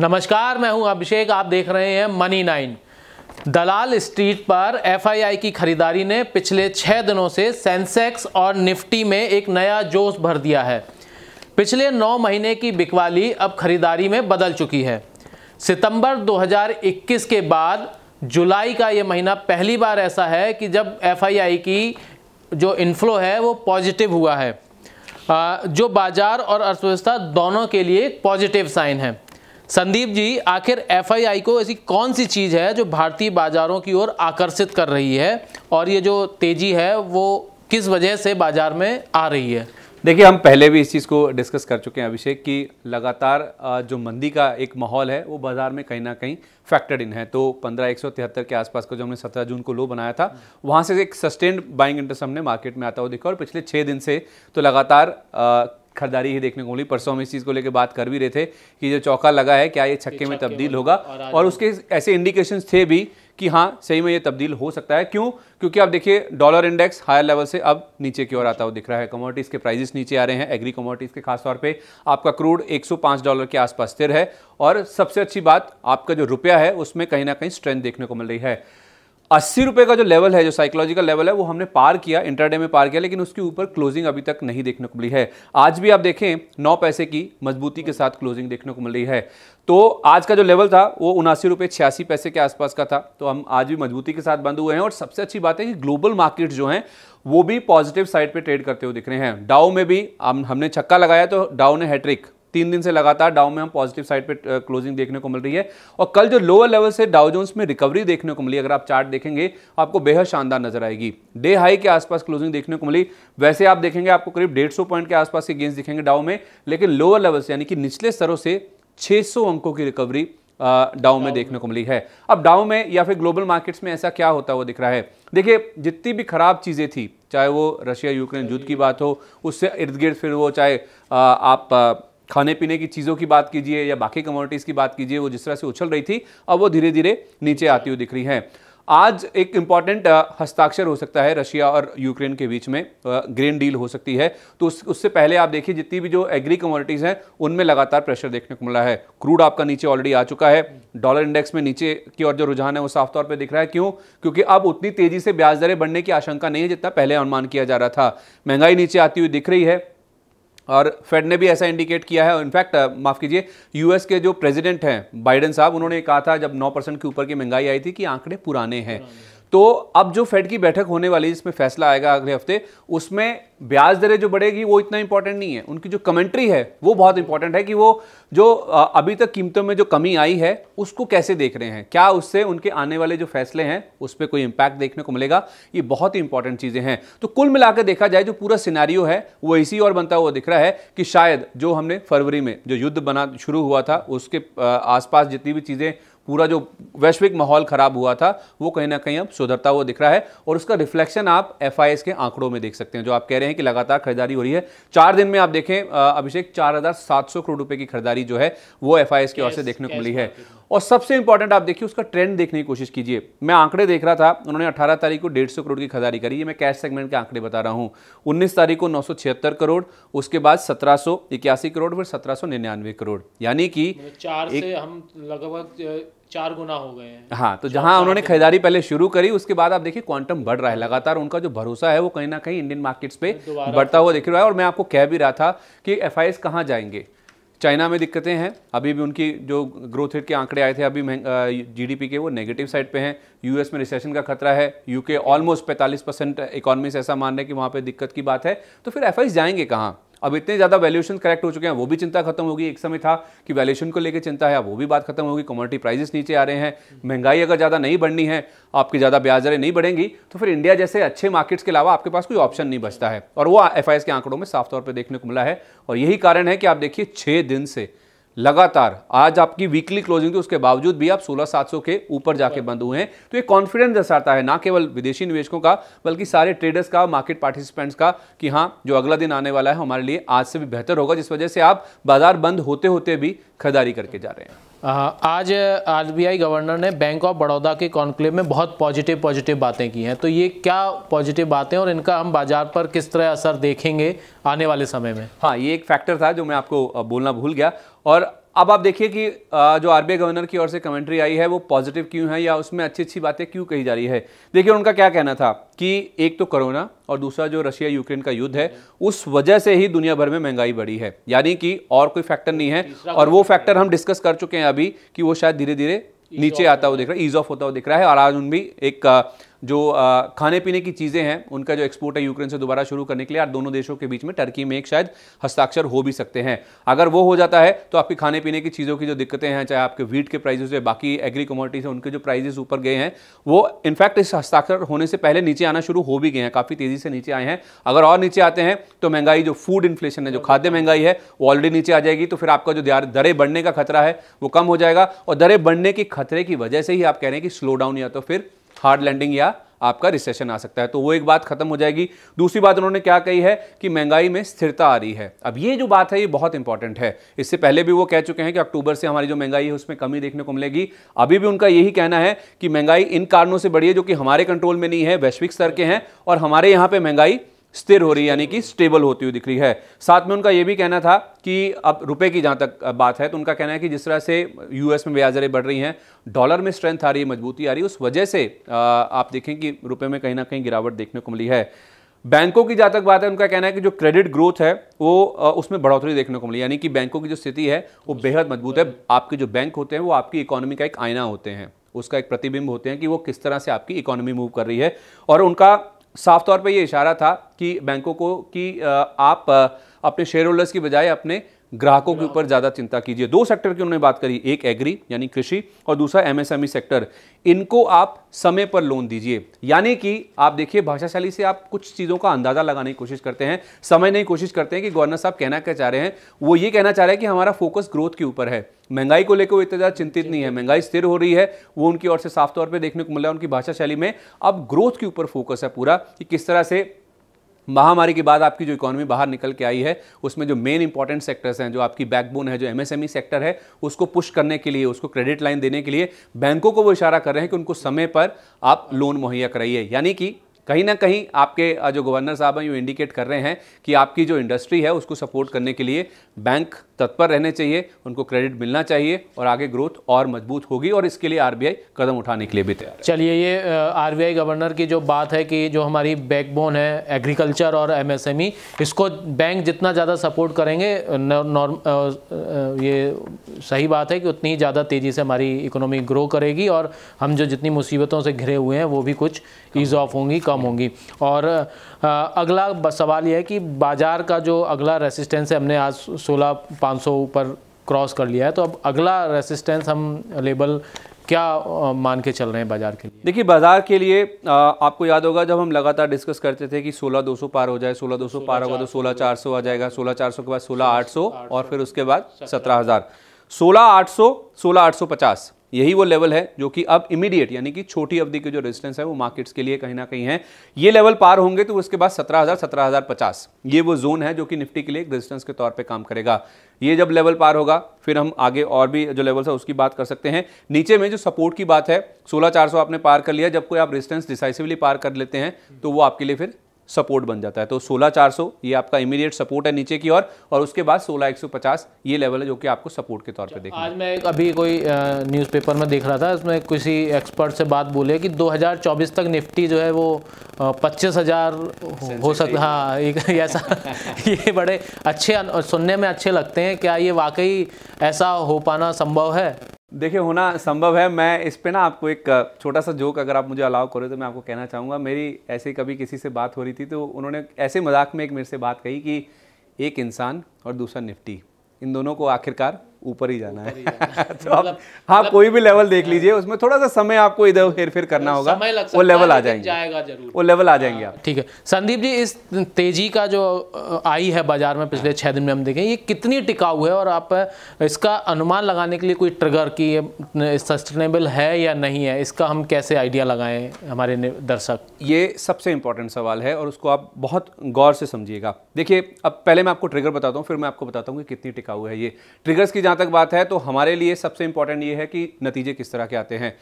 नमस्कार मैं हूं अभिषेक आप देख रहे हैं मनी नाइन दलाल स्ट्रीट पर एफआईआई की खरीदारी ने पिछले छः दिनों से सेंसेक्स और निफ्टी में एक नया जोश भर दिया है पिछले नौ महीने की बिकवाली अब खरीदारी में बदल चुकी है सितंबर 2021 के बाद जुलाई का ये महीना पहली बार ऐसा है कि जब एफआईआई की जो इन्फ्लो है वो पॉजिटिव हुआ है जो बाजार और अर्थव्यवस्था दोनों के लिए पॉजिटिव साइन है संदीप जी आखिर एफआईआई को ऐसी कौन सी चीज़ है जो भारतीय बाजारों की ओर आकर्षित कर रही है और ये जो तेज़ी है वो किस वजह से बाजार में आ रही है देखिए हम पहले भी इस चीज़ को डिस्कस कर चुके हैं अभिषेक कि लगातार जो मंदी का एक माहौल है वो बाज़ार में कहीं ना कहीं फैक्टर्ड इन है तो पंद्रह एक सौ तिहत्तर के आसपास का जो हमने सत्रह जून को लो बनाया था वहाँ से एक सस्टेंड बाइंग इंटरेस्ट हमने मार्केट में आता हुआ देखा और पिछले छः दिन से तो लगातार खरीदारी ही देखने को मिली परसों हम इस चीज़ को लेकर बात कर भी रहे थे कि जो चौका लगा है क्या ये छक्के में तब्दील होगा और उसके ऐसे इंडिकेशन थे भी कि हाँ सही में ये तब्दील हो सकता है क्यों क्योंकि आप देखिए डॉलर इंडेक्स हायर लेवल से अब नीचे की ओर आता हुआ दिख रहा है कमोडिटीज़ के प्राइजेस नीचे आ रहे हैं एग्री कमोडिटीज़ के खासतौर पे आपका क्रूड 105 डॉलर के आसपास स्थिर है और सबसे अच्छी बात आपका जो रुपया है उसमें कहीं ना कहीं स्ट्रेंथ देखने को मिल रही है अस्सी रुपये का जो लेवल है जो साइकोलॉजिकल लेवल है वो हमने पार किया इंटरडे में पार किया लेकिन उसके ऊपर क्लोजिंग अभी तक नहीं देखने को मिली है आज भी आप देखें नौ पैसे की मजबूती के साथ क्लोजिंग देखने को मिल रही है तो आज का जो लेवल था वो उनासी रुपये छियासी पैसे के आसपास का था तो हम आज भी मजबूती के साथ बंद हुए हैं और सबसे अच्छी बात है कि ग्लोबल मार्केट जो हैं वो भी पॉजिटिव साइड पर ट्रेड करते हुए दिख रहे हैं डाओ में भी हम हमने छक्का लगाया तो डाउ ने हैट्रिक तीन दिन से लगातार डाउ में हम पॉजिटिव साइड पे क्लोजिंग देखने को मिल रही है और कल जो लोअर लेवल से डाउ जोन्स में रिकवरी देखने को मिली अगर आप चार्ट देखेंगे आपको बेहद शानदार नजर आएगी डे हाई के आसपास क्लोजिंग देखने को मिली वैसे आप देखेंगे आपको करीब डेढ़ पॉइंट के आसपास के गेंस दिखेंगे डाउ में लेकिन लोअर लेवल से यानी कि निचले स्तरों से छह अंकों की रिकवरी डाउ में देखने को मिली है अब डाउ में या फिर ग्लोबल मार्केट्स में ऐसा क्या होता हुआ दिख रहा है देखिए जितनी भी खराब चीज़ें थी चाहे वो रशिया यूक्रेन युद्ध की बात हो उससे इर्द गिर्द फिर वो चाहे आप खाने पीने की चीज़ों की बात कीजिए या बाकी कमोडिटीज़ की बात कीजिए वो जिस तरह से उछल रही थी अब वो धीरे धीरे नीचे आती हुई दिख रही है आज एक इम्पॉर्टेंट हस्ताक्षर हो सकता है रशिया और यूक्रेन के बीच में ग्रीन डील हो सकती है तो उस उससे पहले आप देखिए जितनी भी जो एग्री कमोडिटीज़ हैं उनमें लगातार प्रेशर देखने को मिला है क्रूड आपका नीचे ऑलरेडी आ चुका है डॉलर इंडेक्स में नीचे की ओर जो रुझान है वो साफ तौर पर दिख रहा है क्यों क्योंकि अब उतनी तेज़ी से ब्याज दरें बढ़ने की आशंका नहीं है जितना पहले अनुमान किया जा रहा था महंगाई नीचे आती हुई दिख रही है और फेड ने भी ऐसा इंडिकेट किया है इनफैक्ट माफ़ कीजिए यूएस के जो प्रेसिडेंट हैं बाइडेन साहब उन्होंने कहा था जब 9 परसेंट के ऊपर की महंगाई आई थी कि आंकड़े पुराने हैं तो अब जो फेड की बैठक होने वाली है जिसमें फैसला आएगा अगले हफ्ते उसमें ब्याज दरें जो बढ़ेगी वो इतना इंपॉर्टेंट नहीं है उनकी जो कमेंट्री है वो बहुत इंपॉर्टेंट है कि वो जो अभी तक कीमतों में जो कमी आई है उसको कैसे देख रहे हैं क्या उससे उनके आने वाले जो फैसले हैं उस पर कोई इंपैक्ट देखने को मिलेगा ये बहुत ही इंपॉर्टेंट चीज़ें हैं तो कुल मिलाकर देखा जाए जो पूरा सिनारियो है वो इसी और बनता हुआ दिख रहा है कि शायद जो हमने फरवरी में जो युद्ध बना शुरू हुआ था उसके आसपास जितनी भी चीज़ें पूरा जो वैश्विक माहौल खराब हुआ था वो कहीं ना कहीं अब सुधरता हुआ दिख रहा है और उसका रिफ्लेक्शन आप एफ के आंकड़ों में देख सकते हैं जो आप कह रहे हैं कि लगातार खरीदारी हो रही है चार दिन में आप देखें अभिषेक चार करोड़ रुपए की खरीदारी जो है वो एफ की ओर से देखने को मिली है और सबसे इंपॉर्टेंट आप देखिए उसका ट्रेंड देखने की कोशिश कीजिए मैं आंकड़े देख रहा था उन्होंने 18 तारीख को 150 करोड़ की खरीदारी करी ये मैं कैश सेगमेंट के आंकड़े बता रहा हूँ 19 तारीख को नौ करोड़ उसके बाद सत्रह करोड़ फिर सत्रह करोड़ यानी कि मतलब चार एक, से हम लगभग चार गुना हो गए हैं हाँ तो जहां उन्होंने खरीदारी पहले शुरू करी उसके बाद आप देखिए क्वांटम बढ़ रहा है लगातार उनका जो भरोसा है वो कहीं ना कहीं इंडियन मार्केट्स पे बढ़ता हुआ दिख रहा है और मैं आपको कह भी रहा था कि एफ आई कहाँ जाएंगे चाइना में दिक्कतें हैं अभी भी उनकी जो ग्रोथ रेट के आंकड़े आए थे अभी जीडीपी के वो नेगेटिव साइड पे हैं यूएस में रिसेशन का खतरा है यूके ऑलमोस्ट 45 परसेंट इकॉनमी ऐसा मान रहे हैं कि वहाँ पे दिक्कत की बात है तो फिर एफ जाएंगे कहाँ अब इतने ज़्यादा वैल्यूशन करेक्ट हो चुके हैं वो भी चिंता खत्म होगी एक समय था कि वैल्यूशन को लेकर चिंता है अब वो भी बात खत्म होगी कमोडिटी प्राइजेस नीचे आ रहे हैं महंगाई अगर ज़्यादा नहीं बढ़नी है आपकी ज़्यादा ब्याज दरें नहीं बढ़ेंगी तो फिर इंडिया जैसे अच्छे मार्केट्स के अलावा आपके पास कोई ऑप्शन नहीं बचता है और वो एफ के आंकड़ों में साफ तौर पर देखने को मिला है और यही कारण है कि आप देखिए छः दिन से लगातार आज आपकी वीकली क्लोजिंग थी उसके बावजूद भी आप सोलह सात सौ के ऊपर जाके बंद हुए हैं तो ये कॉन्फिडेंस दर्शाता है ना केवल विदेशी निवेशकों का बल्कि सारे ट्रेडर्स का मार्केट पार्टिसिपेंट्स का कि हाँ जो अगला दिन आने वाला है हमारे लिए आज से भी बेहतर होगा जिस वजह से आप बाजार बंद होते होते भी खरीदारी करके जा रहे हैं आज आरबीआई गवर्नर ने बैंक ऑफ बड़ौदा के कॉन्क्लेव में बहुत पॉजिटिव पॉजिटिव बातें की हैं तो ये क्या पॉजिटिव बातें और इनका हम बाजार पर किस तरह असर देखेंगे आने वाले समय में हाँ ये एक फैक्टर था जो मैं आपको बोलना भूल गया और अब आप देखिए कि जो आरबीआई गवर्नर की ओर से कमेंट्री आई है वो पॉजिटिव क्यों है या उसमें अच्छी अच्छी बातें क्यों कही जा रही है देखिए उनका क्या कहना था कि एक तो कोरोना और दूसरा जो रशिया यूक्रेन का युद्ध है उस वजह से ही दुनिया भर में महंगाई बढ़ी है यानी कि और कोई फैक्टर नहीं है और वो फैक्टर हम डिस्कस कर चुके हैं अभी कि वो शायद धीरे धीरे नीचे आता हुआ दिख रहा है ईज ऑफ होता हुआ दिख रहा है और आज उन भी एक जो खाने पीने की चीज़ें हैं उनका जो एक्सपोर्ट है यूक्रेन से दोबारा शुरू करने के लिए और दोनों देशों के बीच में टर्की में एक शायद हस्ताक्षर हो भी सकते हैं अगर वो हो जाता है तो आपकी खाने पीने की चीज़ों की जो दिक्कतें हैं चाहे आपके वीट के प्राइजेस या बाकी एग्री कमोडिटीज़ हैं उनके जो प्राइजेस ऊपर गए हैं वो इनफैक्ट इस हस्ताक्षर होने से पहले नीचे आना शुरू हो भी गए हैं काफ़ी तेज़ी से नीचे आए हैं अगर और नीचे आते हैं तो महंगाई जो फूड इन्फ्लेशन है जो खाद्य महंगाई है वो ऑलरेडी नीचे आ जाएगी तो फिर आपका जो दरें बढ़ने का खतरा है वो कम हो जाएगा और दरें बढ़ने के खतरे की वजह से ही आप कह रहे हैं कि स्लो डाउन या तो फिर हार्ड लैंडिंग या आपका रिसेशन आ सकता है तो वो एक बात खत्म हो जाएगी दूसरी बात उन्होंने क्या कही है कि महंगाई में स्थिरता आ रही है अब ये जो बात है ये बहुत इंपॉर्टेंट है इससे पहले भी वो कह चुके हैं कि अक्टूबर से हमारी जो महंगाई है उसमें कमी देखने को मिलेगी अभी भी उनका यही कहना है कि महंगाई इन कारणों से बढ़ी है जो कि हमारे कंट्रोल में नहीं है वैश्विक स्तर के हैं और हमारे यहाँ पर महंगाई स्थिर हो रही है यानी कि स्टेबल होती हुई दिख रही है साथ में उनका यह भी कहना था कि अब रुपए की जहाँ तक बात है तो उनका कहना है कि जिस तरह से यूएस में ब्याज दरें बढ़ रही हैं डॉलर में स्ट्रेंथ आ रही है मजबूती आ रही है उस वजह से आप देखें कि रुपये में कहीं ना कहीं गिरावट देखने को मिली है बैंकों की जहाँ तक बात है उनका कहना है कि जो क्रेडिट ग्रोथ है वो उसमें बढ़ोतरी देखने को मिली यानी कि बैंकों की जो स्थिति है वो बेहद मजबूत है आपके जो बैंक होते हैं वो आपकी इकोनॉमी का एक आईना होते हैं उसका एक प्रतिबिंब होते हैं कि वो किस तरह से आपकी इकोनॉमी मूव कर रही है और उनका साफ तौर पर यह इशारा था कि बैंकों को कि आप अपने शेयर होल्डर्स की बजाय अपने ग्राहकों के ऊपर ज़्यादा चिंता कीजिए दो सेक्टर की उन्होंने बात करी एक एग्री यानी कृषि और दूसरा एमएसएमई सेक्टर इनको आप समय पर लोन दीजिए यानी कि आप देखिए भाषाशैली से आप कुछ चीज़ों का अंदाज़ा लगाने की कोशिश करते हैं समय नहीं कोशिश करते हैं कि गवर्नर साहब कहना क्या चाह रहे हैं वो ये कहना चाह रहे हैं कि हमारा फोकस ग्रोथ के ऊपर है महंगाई को लेकर वो इतना ज़्यादा चिंतित नहीं है महंगाई स्थिर हो रही है वो उनकी ओर से साफ तौर पर देखने को मिल रहा है उनकी भाषा शैली में अब ग्रोथ के ऊपर फोकस है पूरा कि किस तरह से महामारी के बाद आपकी जो इकोनॉमी बाहर निकल के आई है उसमें जो मेन इंपॉर्टेंट सेक्टर्स हैं जो आपकी बैकबोन है जो एमएसएमई सेक्टर e है उसको पुश करने के लिए उसको क्रेडिट लाइन देने के लिए बैंकों को वो इशारा कर रहे हैं कि उनको समय पर आप लोन मुहैया कराइए यानी कि कहीं ना कहीं आपके जो गवर्नर साहब हैं यू इंडिकेट कर रहे हैं कि आपकी जो इंडस्ट्री है उसको सपोर्ट करने के लिए बैंक तत्पर रहने चाहिए उनको क्रेडिट मिलना चाहिए और आगे ग्रोथ और मजबूत होगी और इसके लिए आरबीआई कदम उठाने के लिए भी तैयार चलिए ये आरबीआई गवर्नर की जो बात है कि जो हमारी बैकबोन है एग्रीकल्चर और एमएसएमई e, इसको बैंक जितना ज़्यादा सपोर्ट करेंगे नॉर्म ये सही बात है कि उतनी ही ज़्यादा तेज़ी से हमारी इकोनॉमी ग्रो करेगी और हम जो जितनी मुसीबतों से घिरे हुए हैं वो भी कुछ ईज ऑफ होंगी कम कम होंगी और अगला सवाल यह है कि बाज़ार का जो अगला रेसिस्टेंस है हमने आज सोलह पाँच सौ ऊपर क्रॉस कर लिया है तो अब अगला रेसिस्टेंस हम लेबल क्या मान के चल रहे हैं बाजार के लिए देखिए बाजार के लिए आ, आपको याद होगा जब हम लगातार डिस्कस करते थे कि 16200 पार हो जाए 16200 पार होगा तो 16400 आ जाएगा 16400 के बाद 16800 और फिर उसके बाद 17000 16800 16850 यही वो लेवल है जो कि अब इमीडिएट यानी कि छोटी अवधि के जो रेजिस्टेंस है वो मार्केट्स के लिए कहीं ना कहीं है ये लेवल पार होंगे तो उसके बाद 17,000 17,050 ये वो जोन है जो कि निफ्टी के लिए एक रेजिस्टेंस के तौर पे काम करेगा ये जब लेवल पार होगा फिर हम आगे और भी जो लेवल्स है उसकी बात कर सकते हैं नीचे में जो सपोर्ट की बात है सोलह चार आपने पार कर लिया जब कोई आप रेजिस्टेंस डिसाइसिवली पार कर लेते हैं तो वो आपके लिए फिर सपोर्ट बन जाता है तो सोलह चार सौ ये आपका इमीडिएट सपोर्ट है नीचे की ओर और, और उसके बाद सोलह एक सौ पचास ये लेवल है जो कि आपको सपोर्ट के तौर पे देखना आज मैं अभी कोई न्यूज़पेपर में देख रहा था उसमें किसी एक्सपर्ट से बात बोले कि 2024 तक निफ्टी जो है वो पच्चीस हज़ार हो सकता हाँ एक ऐसा ये बड़े अच्छे सुनने में अच्छे लगते हैं क्या ये वाकई ऐसा हो पाना संभव है देखिए होना संभव है मैं इस पे ना आपको एक छोटा सा जोक अगर आप मुझे अलाउ करो तो मैं आपको कहना चाहूँगा मेरी ऐसे कभी किसी से बात हो रही थी तो उन्होंने ऐसे मजाक में एक मेरे से बात कही कि एक इंसान और दूसरा निफ्टी इन दोनों को आखिरकार ऊपर ही जाना है तो आप हाँ कोई भी लेवल देख लीजिए उसमें थोड़ा सा समय आपको इधर हेर फेर करना मतलब होगा वो लेवल आ जाएंगे जाएगा जरूर वो लेवल आ जाएंगे हाँ। आप ठीक है संदीप जी इस तेजी का जो आई है बाजार में पिछले छह दिन में हम देखें ये कितनी टिकाऊ है और आप इसका अनुमान लगाने के लिए कोई ट्रिगर की सस्टेनेबल है या नहीं है इसका हम कैसे आइडिया लगाएं हमारे दर्शक ये सबसे इंपॉर्टेंट सवाल है और उसको आप बहुत गौर से समझिएगा देखिए अब पहले मैं आपको ट्रिगर बताता हूँ फिर मैं आपको बताता हूँ कि कितनी टिकाऊ है ये ट्रिगर्स की जहाँ जहां तक बात है तो हमारे लिए सबसे इंपॉर्टेंट ये है कि नतीजे किस तरह के आते हैं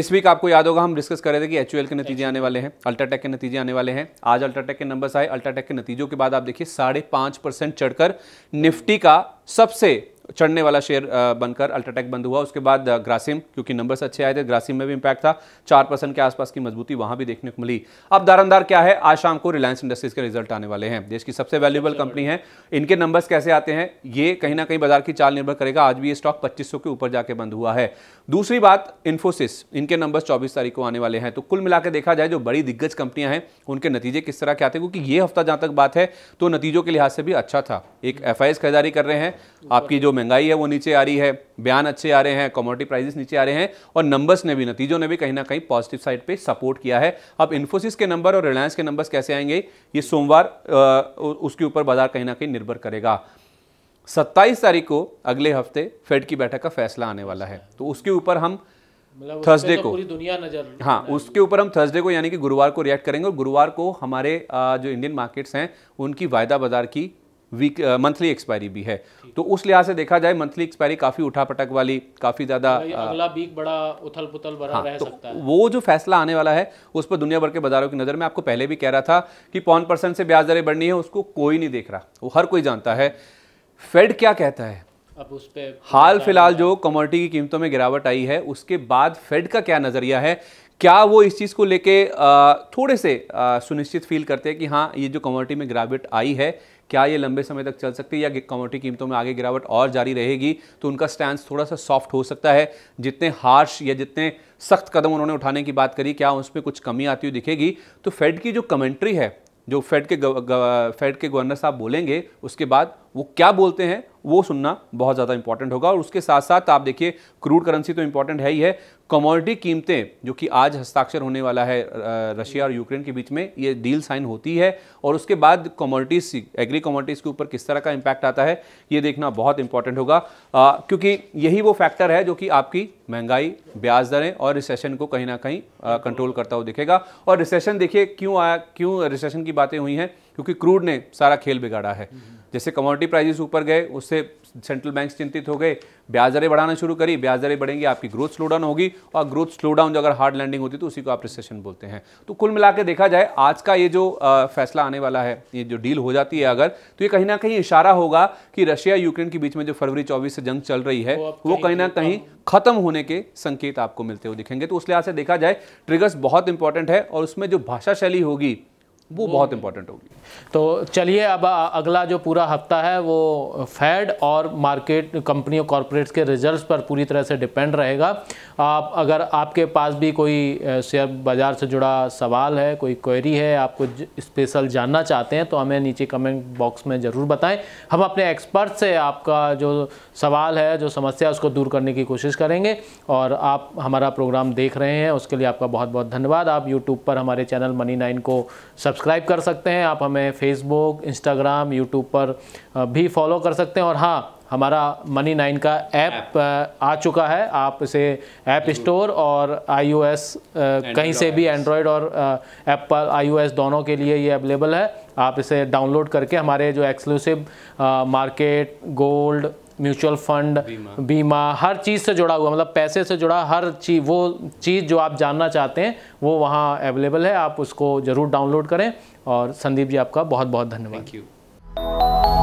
इस वीक आपको याद होगा हम डिस्कस कर रहे थे कि एच के नतीजे आने वाले हैं अल्ट्राटेक के नतीजे आने वाले हैं आज अल्ट्राटेक के नंबर्स आए अल्ट्राटेक के नतीजों के बाद आप देखिए साढ़े पाँच परसेंट चढ़कर निफ्टी का सबसे चढ़ने वाला शेयर बनकर अल्ट्राटेक बंद हुआ उसके बाद ग्रासिम क्योंकि नंबर्स अच्छे आए थे ग्रासिम में भी इंपैक्ट था चार परसेंट के आसपास की मजबूती वहां भी देखने को मिली अब दारंदार क्या है आज शाम को रिलायंस इंडस्ट्रीज के रिजल्ट आने वाले हैं देश की सबसे वैल्यूबल कंपनी है इनके नंबर्स कैसे आते हैं ये कहीं ना कहीं बाजार की चाल निर्भर करेगा आज भी ये स्टॉक पच्चीस के ऊपर जाके बंद हुआ है दूसरी बात इन्फोसिस इनके नंबर्स चौबीस तारीख को आने वाले हैं तो कुल मिलाकर देखा जाए जो बड़ी दिग्गज कंपनियां हैं उनके नतीजे किस तरह के आते हैं क्योंकि ये हफ्ता जहां तक बात है तो नतीजों के लिहाज से भी अच्छा था एक एफ हम्म। खरीदारी कर रहे हैं आपकी जो महंगाई है वो नीचे आ रही है बयान अच्छे आ रहे हैं कमोडिटी प्राइसेस नीचे आ रहे हैं और नंबर्स ने भी नतीजों ने भी कहीं ना कहीं पॉजिटिव साइड पे सपोर्ट किया है अब इन्फोसिस के नंबर और रिलायंस के नंबर्स कैसे आएंगे ये सोमवार उसके ऊपर बाजार कहीं ना कहीं निर्भर करेगा 27 तारीख को अगले हफ्ते फेड की बैठक का फैसला आने वाला है तो उसके ऊपर हम थर्सडे मतलब तो को पूरी दुनिया नजर हाँ उसके ऊपर हम थर्सडे को यानी कि गुरुवार को रिएक्ट करेंगे और गुरुवार को हमारे जो इंडियन मार्केट्स हैं उनकी वायदा बाजार की वीक मंथली एक्सपायरी भी है तो उस लिहाज से देखा जाए मंथली एक्सपायरी काफ़ी उठा पटक वाली काफ़ी ज़्यादा uh, अगला वीक बड़ा उथल पुथल भरा हाँ, रह तो सकता है वो जो फैसला आने वाला है उस पर दुनिया भर के बाजारों की नज़र में आपको पहले भी कह रहा था कि पौन परसेंट से ब्याज दरें बढ़नी है उसको कोई नहीं देख रहा वो हर कोई जानता है फेड क्या कहता है अब उस पर हाल फिलहाल जो कमोडिटी की कीमतों में गिरावट आई है उसके बाद फेड का क्या नज़रिया है क्या वो इस चीज़ को लेके uh, थोड़े से uh, सुनिश्चित फील करते हैं कि हाँ ये जो कमोडिटी में गिरावट आई है क्या ये लंबे समय तक चल सकती है या कमोडिटी कीमतों में आगे गिरावट और जारी रहेगी तो उनका स्टैंड थोड़ा सा सॉफ्ट हो सकता है जितने हार्श या जितने सख्त कदम उन्होंने उठाने की बात करी क्या उसमें कुछ कमी आती हुई दिखेगी तो फेड की जो कमेंट्री है जो फेड के फेड के गवर्नर साहब बोलेंगे उसके बाद वो क्या बोलते हैं वो सुनना बहुत ज़्यादा इंपॉर्टेंट होगा और उसके साथ साथ आप देखिए क्रूड करेंसी तो इंपॉर्टेंट है ही है कमोडिटी कीमतें जो कि आज हस्ताक्षर होने वाला है रशिया और यूक्रेन के बीच में ये डील साइन होती है और उसके बाद कमोडिटीज एग्री कमोडिटीज़ के ऊपर किस तरह का इम्पैक्ट आता है ये देखना बहुत इंपॉर्टेंट होगा आ, क्योंकि यही वो फैक्टर है जो कि आपकी महंगाई ब्याज दरें और रिसेशन को कहीं ना कहीं कंट्रोल करता हुआ दिखेगा और रिसेशन देखिए क्यों आया क्यों रिसेशन की बातें हुई हैं क्योंकि क्रूड ने सारा खेल बिगाड़ा है जैसे कमोडिटी प्राइजेस ऊपर गए उससे सेंट्रल बैंक चिंतित हो गए ब्याज दरें बढ़ाना शुरू करी ब्याज दरें बढ़ेंगी आपकी ग्रोथ स्लो डाउन होगी और ग्रोथ स्लो डाउन जो अगर हार्ड लैंडिंग होती तो उसी को आप रिसेशन बोलते हैं तो कुल मिला देखा जाए आज का ये जो फैसला आने वाला है ये जो डील हो जाती है अगर तो ये कहीं ना कहीं इशारा होगा कि रशिया यूक्रेन के बीच में जो फरवरी चौबीस से जंग चल रही है वो कहीं ना कहीं खत्म होने के संकेत आपको मिलते हुए दिखेंगे तो उस लिहाज से देखा जाए ट्रिगर्स बहुत इंपॉर्टेंट है और उसमें जो भाषा शैली होगी वो बहुत इंपॉर्टेंट होगी तो चलिए अब अगला जो पूरा हफ्ता है वो फेड और मार्केट कंपनियों कॉरपोरेट्स के रिजल्ट्स पर पूरी तरह से डिपेंड रहेगा आप अगर आपके पास भी कोई शेयर बाज़ार से जुड़ा सवाल है कोई क्वेरी है आप कुछ स्पेशल जानना चाहते हैं तो हमें नीचे कमेंट बॉक्स में ज़रूर बताएं हम अपने एक्सपर्ट से आपका जो सवाल है जो समस्या उसको दूर करने की कोशिश करेंगे और आप हमारा प्रोग्राम देख रहे हैं उसके लिए आपका बहुत बहुत धन्यवाद आप यूट्यूब पर हमारे चैनल मनी नाइन को सब्सक्राइब सब्सक्राइब कर सकते हैं आप हमें फेसबुक इंस्टाग्राम यूट्यूब पर भी फॉलो कर सकते हैं और हाँ हमारा मनी नाइन का ऐप आ चुका है आप इसे ऐप स्टोर और आईओएस कहीं से भी एंड्रॉयड और एप्पल आईओएस दोनों के लिए ये अवेलेबल है आप इसे डाउनलोड करके हमारे जो exclusive market gold mutual fund बीमा, बीमा हर चीज़ से जुड़ा हुआ मतलब पैसे से जुड़ा हर चीज़ वो चीज़ जो आप जानना चाहते हैं वो वहाँ अवेलेबल है आप उसको ज़रूर डाउनलोड करें और संदीप जी आपका बहुत बहुत धन्यवाद थैंक यू